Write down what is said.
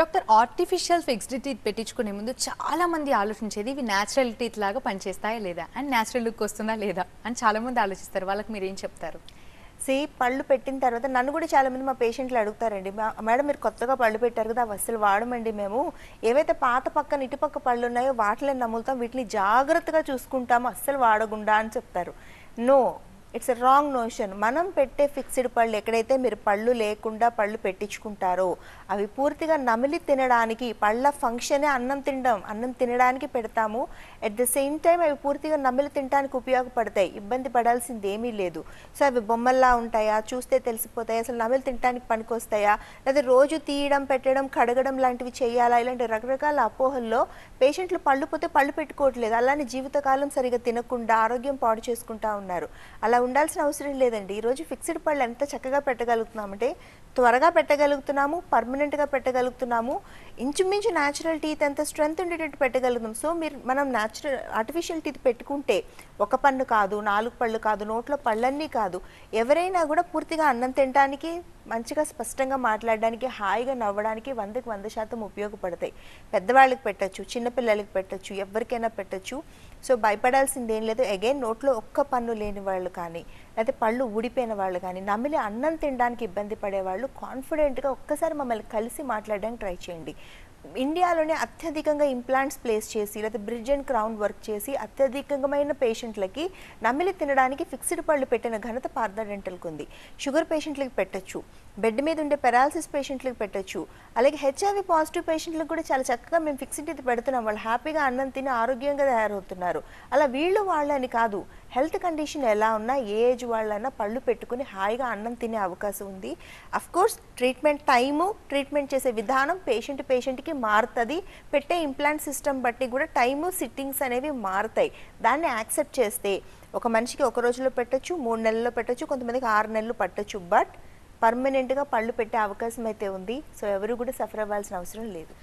doctor artificial fixed teeth పెట్టించుకునే ముందు చాలా మంది ఆలోచించేది ఇవి న్యాచురల్ టీత్ లాగా పనిచేస్తాయా లేదా అండ్ న్యాచురల్ లుక్ వస్తుందా లేదా అని చాలా మంది ఆలోచిస్తారు వాళ్ళకి మీరు ఏం చెప్తారు సే పళ్ళు పెట్టిన తర్వాత నన్ను కూడా చాలామంది మా పేషెంట్లు అడుగుతారండి మేడం మీరు కొత్తగా పళ్ళు పెట్టారు కదా అసలు వాడమండి మేము ఏవైతే పాత పక్కన ఇటుపక్క పళ్ళు ఉన్నాయో వాటిని నమ్ములుతాం వీటిని జాగ్రత్తగా చూసుకుంటాము అస్సలు వాడకుండా అని చెప్తారు నో ఇట్స్ రాంగ్ నోషన్ మనం పెట్టే ఫిక్స్డ్ పళ్ళు ఎక్కడైతే మీరు పళ్ళు లేకుండా పళ్ళు పెట్టించుకుంటారో అవి పూర్తిగా నమిలి తినడానికి పళ్ళ ఫంక్షనే అన్నం తినడం అన్నం తినడానికి పెడతాము అట్ ద సేమ్ టైం అవి పూర్తిగా నమిలి తినడానికి ఉపయోగపడతాయి ఇబ్బంది పడాల్సింది ఏమీ లేదు సో అవి బొమ్మల్లా ఉంటాయా చూస్తే తెలిసిపోతాయి అసలు నమిలి తినడానికి పనికొస్తాయా లేదా రోజు తీయడం పెట్టడం కడగడం లాంటివి చేయాలా ఇలాంటి రకరకాల అపోహల్లో పేషెంట్లు పళ్ళు పోతే పళ్ళు పెట్టుకోవట్లేదు అలానే జీవితకాలం సరిగా తినకుండా ఆరోగ్యం పాడు చేసుకుంటా ఉన్నారు అలా ఉండాల్సిన అవసరం లేదండి ఈరోజు ఫిక్స్డ్ పళ్ళు ఎంత చక్కగా పెట్టగలుగుతున్నామంటే త్వరగా పెట్టగలుగుతున్నాము పర్మనెంట్గా పెట్టగలుగుతున్నాము ఇంచుమించు న్యాచురల్ టీత్ అంత స్ట్రెంగ్త్ ఉండేటట్టు పెట్టగలుగుతాం సో మీరు మనం న్యాచురల్ ఆర్టిఫిషియల్ టీత్ పెట్టుకుంటే ఒక పన్ను కాదు నాలుగు పళ్ళు కాదు నోట్లో పళ్ళన్నీ కాదు ఎవరైనా కూడా పూర్తిగా అన్నం తినడానికి మంచిగా స్పష్టంగా మాట్లాడడానికి హాయిగా నవ్వడానికి వందకి వంద శాతం ఉపయోగపడతాయి పెద్దవాళ్ళకి పెట్టచ్చు చిన్నపిల్లలకి పెట్టచ్చు ఎవరికైనా పెట్టచ్చు సో భయపడాల్సింది ఏం లేదు అగైన్ నోట్లో ఒక్క పన్ను లేని వాళ్ళు కానీ లేకపోతే పళ్ళు ఊడిపోయిన వాళ్ళు కానీ నమిలి అన్నం తినడానికి ఇబ్బంది పడేవాళ్ళు కాన్ఫిడెంట్గా ఒక్కసారి మమ్మల్ని కలిసి మాట్లాడడానికి ట్రై చేయండి ఇండియాలోనే అత్యధికంగా ఇంప్లాంట్స్ ప్లేస్ చేసి లేదా బ్రిడ్జ్ అండ్ క్రౌన్ వర్క్ చేసి అత్యధికమైన పేషెంట్లకి నమిలి తినడానికి ఫిక్స్డ్ పళ్ళు పెట్టిన ఘనత పార్థ డెంటల్కి ఉంది షుగర్ పేషెంట్లకి పెట్టచ్చు బెడ్ మీద ఉండే పెరాలసిస్ పేషెంట్లకు పెట్టచ్చు అలాగే హెచ్ఐవి పాజిటివ్ పేషెంట్లకు కూడా చాలా చక్కగా మేము ఫిక్స్డ్ ఇది పెడుతున్నాం వాళ్ళు హ్యాపీగా అన్నం తిని ఆరోగ్యంగా తయారవుతున్నారు అలా వీళ్ళు వాళ్ళని కాదు హెల్త్ కండిషన్ ఎలా ఉన్నా ఏ ఏజ్ వాళ్ళైనా పళ్ళు పెట్టుకుని హాయిగా అన్నం తినే అవకాశం ఉంది అఫ్కోర్స్ ట్రీట్మెంట్ టైము ట్రీట్మెంట్ చేసే విధానం పేషెంట్ పేషెంట్కి మారుతుంది పెట్టే ఇంప్లాంట్ సిస్టమ్ బట్టి కూడా టైము సిట్టింగ్స్ అనేవి మారుతాయి దాన్ని యాక్సెప్ట్ చేస్తే ఒక మనిషికి ఒక రోజులో పెట్టచ్చు మూడు నెలల్లో పెట్టచ్చు కొంతమందికి ఆరు నెలలు పట్టచ్చు బట్ పర్మనెంట్గా పళ్ళు పెట్టే అవకాశం అయితే ఉంది సో ఎవరు కూడా సఫర్ అవ్వాల్సిన అవసరం లేదు